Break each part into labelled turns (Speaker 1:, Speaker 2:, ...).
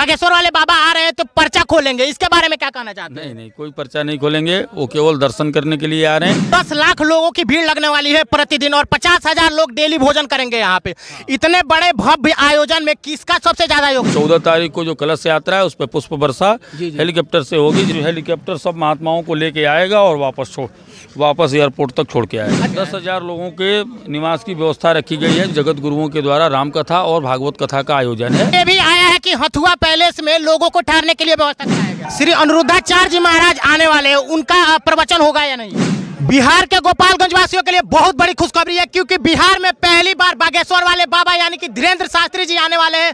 Speaker 1: बागेश्वर वाले बाबा आ रहे हैं तो पर्चा खोलेंगे इसके बारे में क्या कहना चाहते हैं नहीं नहीं
Speaker 2: कोई पर्चा नहीं खोलेंगे वो केवल दर्शन करने के लिए आ रहे हैं
Speaker 1: दस लाख लोगों की भीड़ लगने वाली है प्रतिदिन और पचास हजार लोग डेली भोजन करेंगे यहाँ पे हाँ। इतने बड़े भव्य आयोजन में किसका सबसे ज्यादा योग चौदह
Speaker 2: तारीख को जो कलश यात्रा है उस पर पुष्प वर्षा हेलीकॉप्टर से होगी जो हेलीकॉप्टर सब महात्माओं को लेके आएगा और वापस वापस एयरपोर्ट तक छोड़ के आएगा अच्छा। दस हजार लोगों के निवास की व्यवस्था रखी गई है जगत गुरुओं के द्वारा राम कथा और भागवत कथा का आयोजन है
Speaker 1: ये भी आया है की हथुआ पैलेस में लोगों को ठहरने के लिए व्यवस्था कराया गया श्री जी महाराज आने वाले उनका प्रवचन होगा या नहीं बिहार के गोपालगंज वासियों के लिए बहुत बड़ी खुशखबरी है क्योंकि बिहार में पहली बार बागेश्वर वाले बाबा यानी कि धीरेन्द्र शास्त्री जी आने वाले हैं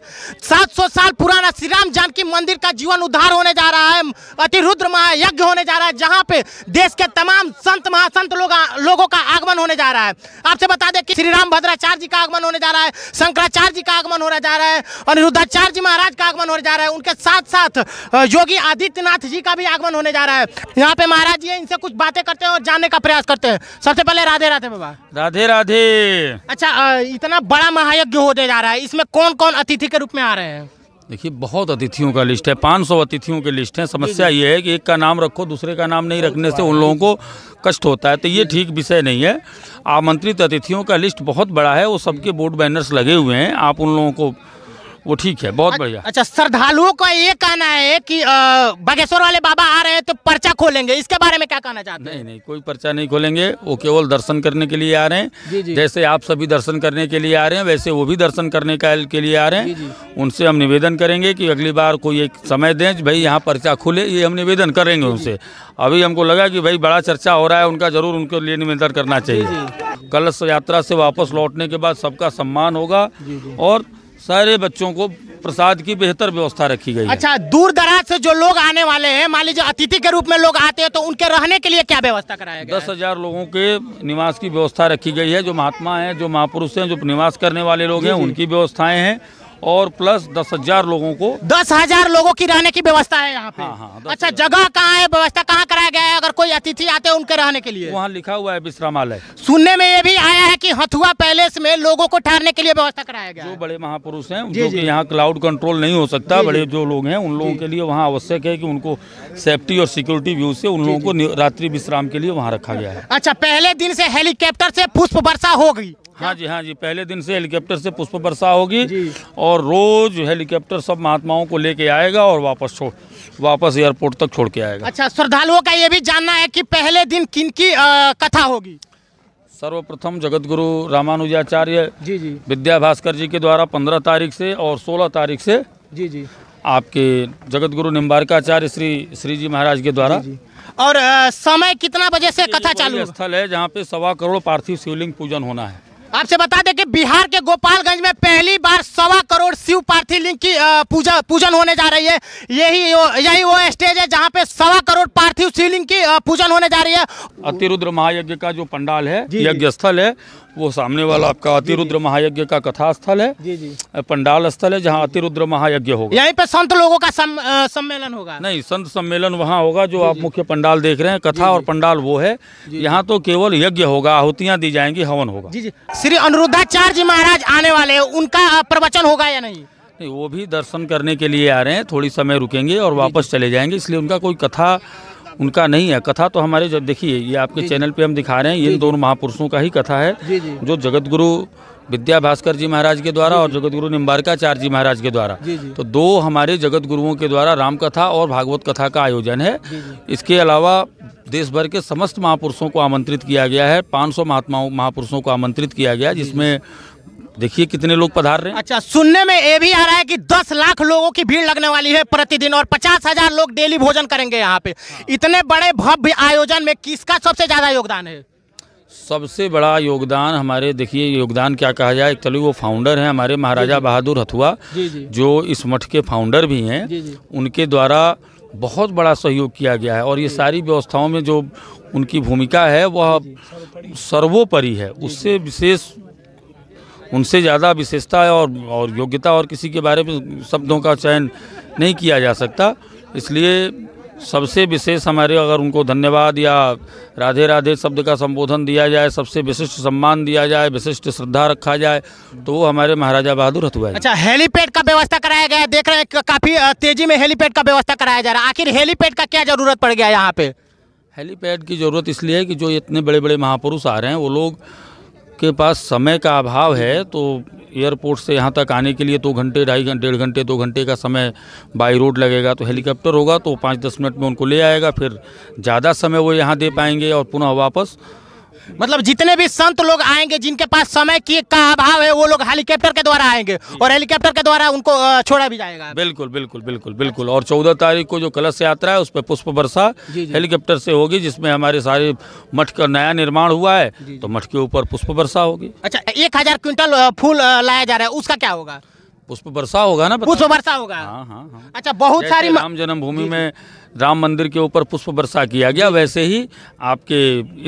Speaker 1: 700 साल पुराना श्री राम जानकी मंदिर का जीवन उद्धार होने जा रहा है अतिरुद्र महायज्ञ होने जा रहा है जहां पे देश के तमाम संत महासंत लोग लोगों का आगमन होने जा रहा है आपसे बता दें कि श्री राम भद्राचार्य जी का आगमन होने जा रहा है शंकराचार्य जी का आगमन होने जा रहा है अनिरुद्धाचार्य जी महाराज का आगमन होने जा रहा है उनके साथ साथ योगी आदित्यनाथ जी का भी आगमन होने जा रहा है यहाँ पे महाराज जी इनसे कुछ बातें करते हैं और जानने का प्रयास करते हैं सबसे पहले राधे राधे बाबा
Speaker 2: राधे राधे
Speaker 1: अच्छा इतना बड़ा महायज्ञ होने जा रहा है इसमें कौन कौन अतिथि के रूप में आ रहे हैं
Speaker 2: देखिए बहुत अतिथियों का लिस्ट है 500 अतिथियों के लिस्ट है समस्या ये है कि एक का नाम रखो दूसरे का नाम नहीं रखने से उन लोगों को कष्ट होता है तो ये ठीक विषय नहीं है आमंत्रित अतिथियों का लिस्ट बहुत बड़ा है वो सबके बोर्ड बैनर्स लगे हुए हैं आप उन लोगों को वो ठीक है बहुत बढ़िया
Speaker 1: अच्छा श्रद्धालुओं का ये कहना है कि बागेश्वर वाले बाबा आ रहे हैं तो पर्चा खोलेंगे इसके बारे में क्या कहना चाहते
Speaker 2: हैं नहीं नहीं कोई पर्चा नहीं खोलेंगे वो केवल दर्शन करने के लिए आ रहे हैं जैसे आप सभी दर्शन करने के लिए आ रहे हैं वैसे वो भी दर्शन करने का के लिए आ रहे हैं उनसे हम निवेदन करेंगे की अगली बार कोई एक समय दें भाई यहाँ पर्चा खुले ये हम निवेदन करेंगे उनसे अभी हमको लगा की भाई बड़ा चर्चा हो रहा है उनका जरूर उनके लिए निवेदन करना चाहिए कलश यात्रा से वापस लौटने के बाद सबका सम्मान होगा और सारे बच्चों को प्रसाद की बेहतर व्यवस्था रखी गई अच्छा
Speaker 1: दूर दराज से जो लोग आने वाले हैं मान लीजिए अतिथि के रूप में लोग आते हैं तो उनके रहने के लिए क्या व्यवस्था
Speaker 2: कराया गया दस हजार लोगों के निवास की व्यवस्था रखी गई है जो महात्मा हैं जो महापुरुष हैं जो निवास करने वाले लोग हैं उनकी व्यवस्थाएं हैं और प्लस दस हजार लोगों को दस हजार लोगों की रहने की व्यवस्था
Speaker 1: है यहाँ पे हाँ, हाँ, अच्छा जगह कहाँ है व्यवस्था कहाँ कराया गया है अगर कोई अतिथि आते हैं उनके रहने के लिए वहाँ लिखा हुआ है विश्रामालय सुनने में ये भी है कि हथुआ पैलेस में लोगों को ठहरने के लिए व्यवस्था कराया गया जो बड़े
Speaker 2: महापुरुष हैं जो कि यहाँ क्लाउड कंट्रोल नहीं हो सकता बड़े जो लोग हैं उन लोगों के लिए वहाँ आवश्यक है कि उनको सेफ्टी और सिक्योरिटी व्यू से उन लोगों को रात्रि विश्राम के लिए वहाँ रखा गया है
Speaker 1: अच्छा पहले दिन से हेलीकॉप्टर से पुष्प वर्षा हो गई हाँ जी हाँ
Speaker 2: जी पहले दिन से हेलीकॉप्टर से पुष्प वर्षा होगी और रोज हेलीकॉप्टर सब महात्माओं को लेके आएगा और वापस वापस एयरपोर्ट तक छोड़ के आएगा
Speaker 1: अच्छा श्रद्धालुओं का ये भी जानना है कि पहले दिन किन की आ, कथा होगी
Speaker 2: सर्वप्रथम जगतगुरु रामानुजाचार्य जी जी विद्या भास्कर जी के द्वारा पंद्रह तारीख से और सोलह तारीख से जी जी आपके जगतगुरु निम्बारकाचार्य श्री श्री जी महाराज के द्वारा जी, जी।
Speaker 1: और आ, समय कितना बजे से कथा चालू
Speaker 2: स्थल है जहाँ पे सवा करोड़ पार्थिव शिवलिंग पूजन होना है
Speaker 1: आपसे बता दें कि बिहार के गोपालगंज में पहली बार सवा करोड़ शिव शिवलिंग की पूजा पूजन होने जा रही है यही यही वो स्टेज है जहाँ पे सवा करोड़ पार्थिव शिवलिंग की पूजन होने जा रही है अतिरुद्र
Speaker 2: महायज्ञ का जो पंडाल है यज्ञ स्थल है वो सामने वाला आपका अतिरुद्र महायज्ञ का कथा स्थल है जी जी पंडाल स्थल है जहाँ अतिरुद्र महायज्ञ होगा यहीं
Speaker 1: पे संत लोगों का सम, आ, सम्मेलन होगा
Speaker 2: नहीं संत सम्मेलन वहाँ होगा जो आप मुख्य पंडाल देख रहे हैं कथा और पंडाल वो है यहाँ तो केवल यज्ञ होगा आहुतियाँ दी जाएंगी हवन होगा जी जी
Speaker 1: श्री अनुरुद्धाचार्य महाराज आने वाले उनका प्रवचन होगा या नहीं
Speaker 2: नहीं वो भी दर्शन करने के लिए आ रहे हैं थोड़ी समय रुकेंगे और वापस चले जाएंगे इसलिए उनका कोई कथा उनका नहीं है कथा तो हमारे जब देखिए ये आपके चैनल पे हम दिखा रहे हैं इन दोनों महापुरुषों का ही कथा है जो जगत गुरु विद्या भास्कर जी महाराज के द्वारा और जगत गुरु निम्बारकाचार्य जी महाराज के द्वारा तो दो हमारे जगत गुरुओं के द्वारा रामकथा और भागवत कथा का आयोजन है इसके अलावा देश भर के समस्त महापुरुषों को आमंत्रित किया गया है 500 महात्माओं महापुरुषों को आमंत्रित किया गया जिसमें देखिए कितने लोग पधार रहे हैं
Speaker 1: अच्छा सुनने में ये भी आ रहा है कि 10 लाख लोगों की भीड़ लगने वाली है प्रतिदिन और पचास हजार लोग डेली भोजन करेंगे यहाँ पे इतने बड़े भव्य आयोजन में किसका सबसे ज्यादा योगदान है
Speaker 2: सबसे बड़ा योगदान हमारे देखिए योगदान क्या कहा जाए एक्चुअली तो वो फाउंडर हैं हमारे महाराजा बहादुर हथुआ जो इस मठ के फाउंडर भी हैं उनके द्वारा बहुत बड़ा सहयोग किया गया है और ये सारी व्यवस्थाओं में जो उनकी भूमिका है वह सर्वोपरि है उससे विशेष उनसे ज़्यादा विशेषता है और और योग्यता और किसी के बारे में शब्दों का चयन नहीं किया जा सकता इसलिए सबसे विशेष हमारे अगर उनको धन्यवाद या राधे राधे शब्द का संबोधन दिया जाए सबसे विशिष्ट सम्मान दिया जाए विशिष्ट श्रद्धा रखा जाए तो वो हमारे महाराजा बहादुर हथुआ
Speaker 1: अच्छा हेलीपैड का व्यवस्था कराया गया देख रहे हैं काफ़ी तेजी में हेलीपैड का व्यवस्था कराया जा रहा है आखिर हेलीपैड का क्या ज़रूरत पड़ गया यहाँ पे
Speaker 2: हेलीपैड की ज़रूरत इसलिए है कि जो इतने बड़े बड़े महापुरुष आ रहे हैं वो लोग के पास समय का अभाव है तो एयरपोर्ट से यहाँ तक आने के लिए दो घंटे ढाई घंटे डेढ़ घंटे दो घंटे का समय बाई रोड लगेगा तो हेलीकॉप्टर होगा तो पाँच दस मिनट में उनको ले आएगा फिर ज़्यादा समय वो यहाँ दे पाएंगे और पुनः वापस
Speaker 1: मतलब जितने भी संत लोग आएंगे जिनके पास समय की का अभाव है वो लोग हेलीकॉप्टर के द्वारा आएंगे और हेलीकॉप्टर के द्वारा उनको छोड़ा भी जाएगा
Speaker 2: बिल्कुल बिल्कुल बिल्कुल बिल्कुल और चौदह तारीख को जो कलश यात्रा है उस पर पुष्प वर्षा
Speaker 1: हेलीकॉप्टर
Speaker 2: से होगी जिसमें हमारे सारे मठ का नया निर्माण हुआ है तो मठ के ऊपर पुष्प वर्षा होगी
Speaker 1: अच्छा एक हजार क्विंटल फूल लाया जा रहा है उसका क्या होगा
Speaker 2: पुष्प वर्षा होगा ना पुष्प वर्षा
Speaker 1: होगा हाँ हाँ हाँ अच्छा बहुत सारी राम
Speaker 2: जन्मभूमि में राम मंदिर के ऊपर पुष्प वर्षा किया गया वैसे ही आपके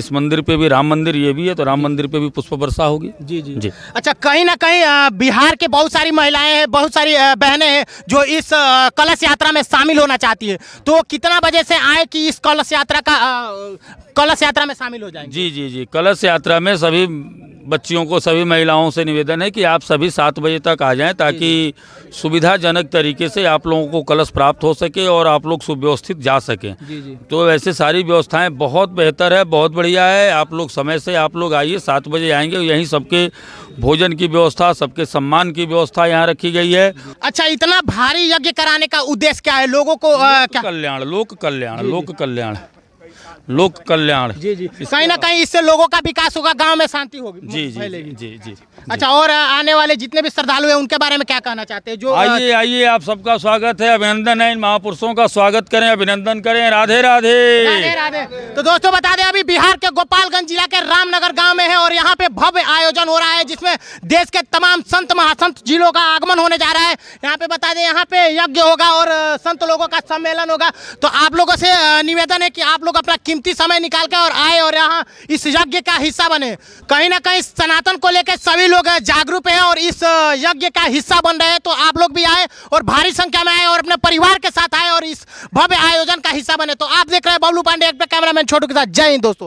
Speaker 2: इस मंदिर पे भी राम मंदिर ये भी है तो राम मंदिर पे भी पुष्प वर्षा होगी जी जी जी
Speaker 1: अच्छा कहीं ना कहीं बिहार के बहुत सारी महिलाएं हैं बहुत सारी बहनें हैं जो इस कलश यात्रा में शामिल होना चाहती है तो कितना बजे से आए कि इस कलश यात्रा का कलश यात्रा में शामिल हो जाए
Speaker 2: जी जी जी कलश यात्रा में सभी बच्चियों को सभी महिलाओं से निवेदन है कि आप सभी सात बजे तक आ जाएं ताकि सुविधाजनक तरीके से आप लोगों को कलश प्राप्त हो सके और आप लोग सुव्यवस्थित जा सकें तो वैसे सारी व्यवस्थाएं बहुत बेहतर है बहुत बढ़िया है आप लोग समय से आप लोग आइए सात बजे आएंगे यहीं सबके भोजन की व्यवस्था सबके सम्मान की व्यवस्था यहाँ रखी गई है
Speaker 1: अच्छा इतना भारी यज्ञ कराने का उद्देश्य क्या है लोगों को
Speaker 2: कल्याण लोक कल्याण लोक कल्याण लोक कल्याण जी जी कहीं ना
Speaker 1: कहीं इससे लोगों का विकास होगा गांव में शांति होगी जी जी जी जी जी अच्छा और आने वाले जितने भी श्रद्धालु हैं उनके बारे में क्या कहना चाहते हैं जो आइए
Speaker 2: आइए आप सबका स्वागत है अभिनंदन है इन महापुरुषों का स्वागत करें अभिनंदन करें राधे राधे राधे
Speaker 1: राधे तो दोस्तों बता दें अभी बिहार के गोपालगंज जिला के रामनगर गाँव में है और यहाँ पे भव्य आयोजन हो रहा है जिसमें देश के तमाम संत महासंत जिलों का आगमन होने जा रहा है यहाँ पे बता दें यहाँ पे यज्ञ होगा और संत लोगों का सम्मेलन होगा तो आप लोगों से निवेदन है कि आप लोग अपना कीमती समय निकाल कर और आए और यहाँ इस यज्ञ का हिस्सा बने कहीं ना कहीं सनातन को लेकर सभी लोग जागरूक हैं और इस यज्ञ का हिस्सा बन रहे हैं तो आप लोग भी आए और भारी संख्या में आए और अपने परिवार के साथ आए और इस भव्य आयोजन का हिस्सा बने तो आप देख रहे हैं बबलू पांडे एक कैमरामैन छोटू के साथ जय हिंद दोस्तों